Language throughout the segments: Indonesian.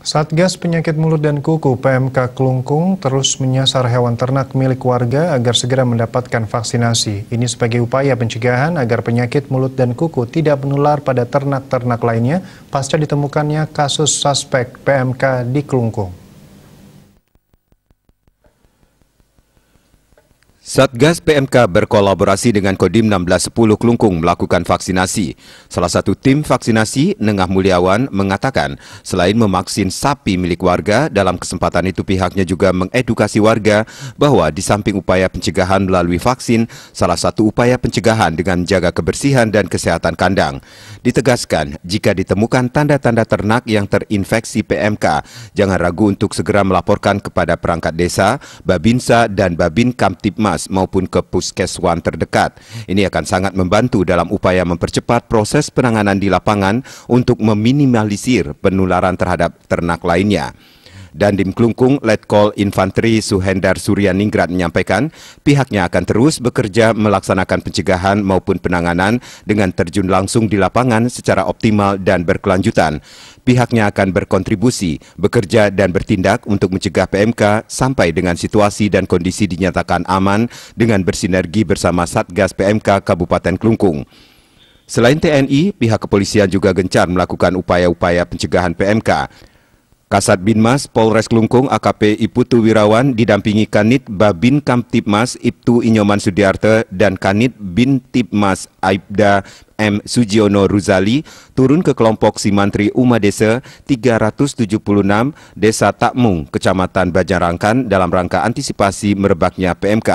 Satgas Penyakit Mulut dan Kuku PMK Kelungkung terus menyasar hewan ternak milik warga agar segera mendapatkan vaksinasi. Ini sebagai upaya pencegahan agar penyakit mulut dan kuku tidak menular pada ternak-ternak lainnya pasca ditemukannya kasus suspek PMK di Kelungkung. Satgas PMK berkolaborasi dengan Kodim 1610 Klungkung melakukan vaksinasi. Salah satu tim vaksinasi, Nengah Mulyawan mengatakan selain memaksin sapi milik warga, dalam kesempatan itu pihaknya juga mengedukasi warga bahwa di samping upaya pencegahan melalui vaksin, salah satu upaya pencegahan dengan menjaga kebersihan dan kesehatan kandang. Ditegaskan, jika ditemukan tanda-tanda ternak yang terinfeksi PMK, jangan ragu untuk segera melaporkan kepada perangkat desa, Babinsa, dan Babin Kamtipmas puskesmas maupun ke puskeswan terdekat. Ini akan sangat membantu dalam upaya mempercepat proses penanganan di lapangan untuk meminimalisir penularan terhadap ternak lainnya. Dandim Klungkung Letkol Infanteri Suhendar Suryaningrat menyampaikan pihaknya akan terus bekerja melaksanakan pencegahan maupun penanganan dengan terjun langsung di lapangan secara optimal dan berkelanjutan. Pihaknya akan berkontribusi, bekerja dan bertindak untuk mencegah PMK sampai dengan situasi dan kondisi dinyatakan aman dengan bersinergi bersama Satgas PMK Kabupaten Klungkung. Selain TNI, pihak kepolisian juga gencar melakukan upaya-upaya pencegahan PMK. Kasat Binmas Polres Klungkung AKP Iputu Wirawan didampingi Kanit Babin Kamtipmas Iptu Inyoman Sudiarte dan Kanit Bin Tipmas Aibda M. Sujiono Ruzali turun ke kelompok Simantri Uma Desa 376 Desa Takmung, Kecamatan Bajarangkan dalam rangka antisipasi merebaknya PMK.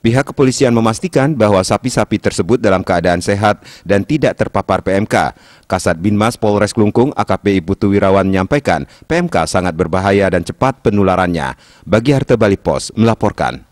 Pihak kepolisian memastikan bahwa sapi-sapi tersebut dalam keadaan sehat dan tidak terpapar PMK. Kasat Binmas Polres Klungkung AKP Putu Wirawan menyampaikan PMK sangat berbahaya dan cepat penularannya. Bagi Harta Bali Pos melaporkan.